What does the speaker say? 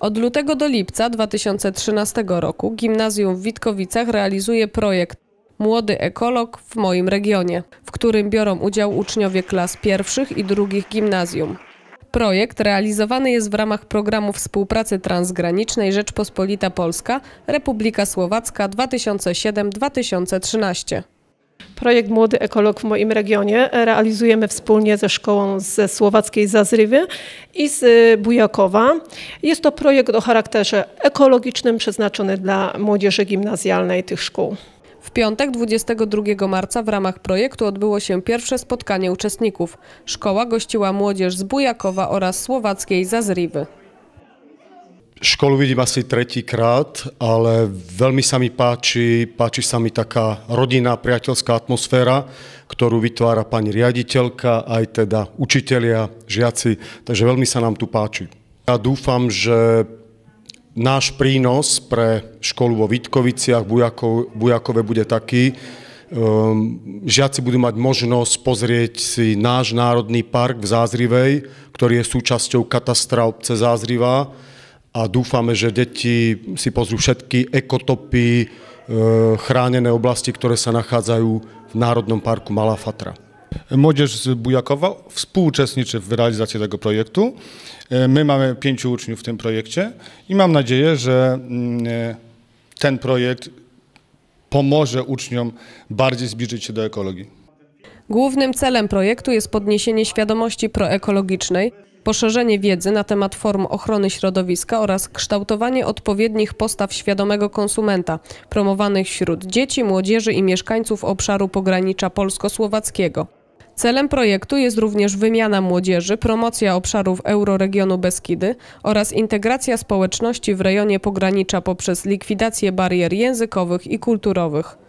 Od lutego do lipca 2013 roku Gimnazjum w Witkowicach realizuje projekt Młody ekolog w moim regionie, w którym biorą udział uczniowie klas pierwszych i drugich gimnazjum. Projekt realizowany jest w ramach programu współpracy transgranicznej Rzeczpospolita Polska Republika Słowacka 2007-2013. Projekt Młody Ekolog w moim regionie realizujemy wspólnie ze szkołą ze słowackiej Zazrywy i z y, Bujakowa. Jest to projekt o charakterze ekologicznym przeznaczony dla młodzieży gimnazjalnej tych szkół. W piątek 22 marca w ramach projektu odbyło się pierwsze spotkanie uczestników. Szkoła gościła młodzież z Bujakowa oraz słowackiej Zazrywy. Školu vidím asi tretíkrát, ale veľmi sa mi páči, páči sa mi taká rodinná, priateľská atmosféra, ktorú vytvára pani riaditeľka, aj teda učitelia, žiaci, takže veľmi sa nám tu páči. Ja dúfam, že náš prínos pre školu vo Vítkoviciach, Bujakov, Bujakove bude taký, ehm, žiaci budú mať možnosť pozrieť si náš národný park v Zázrivej, ktorý je súčasťou katastra obce Zázrivá, a dúfame, že deti si pozrú všetky ekotopy, e, chránené oblasti, ktoré sa nachádzajú w Narodnym Parku Mala Fatra. Młodzież z Bujakowa współuczestniczy w realizacji tego projektu. E, my mamy pięciu uczniów w tym projekcie i mam nadzieję, że mm, e, ten projekt pomoże uczniom bardziej zbliżyć się do ekologii. Głównym celem projektu jest podniesienie świadomości proekologicznej, poszerzenie wiedzy na temat form ochrony środowiska oraz kształtowanie odpowiednich postaw świadomego konsumenta, promowanych wśród dzieci, młodzieży i mieszkańców obszaru pogranicza polsko-słowackiego. Celem projektu jest również wymiana młodzieży, promocja obszarów euroregionu Beskidy oraz integracja społeczności w rejonie pogranicza poprzez likwidację barier językowych i kulturowych.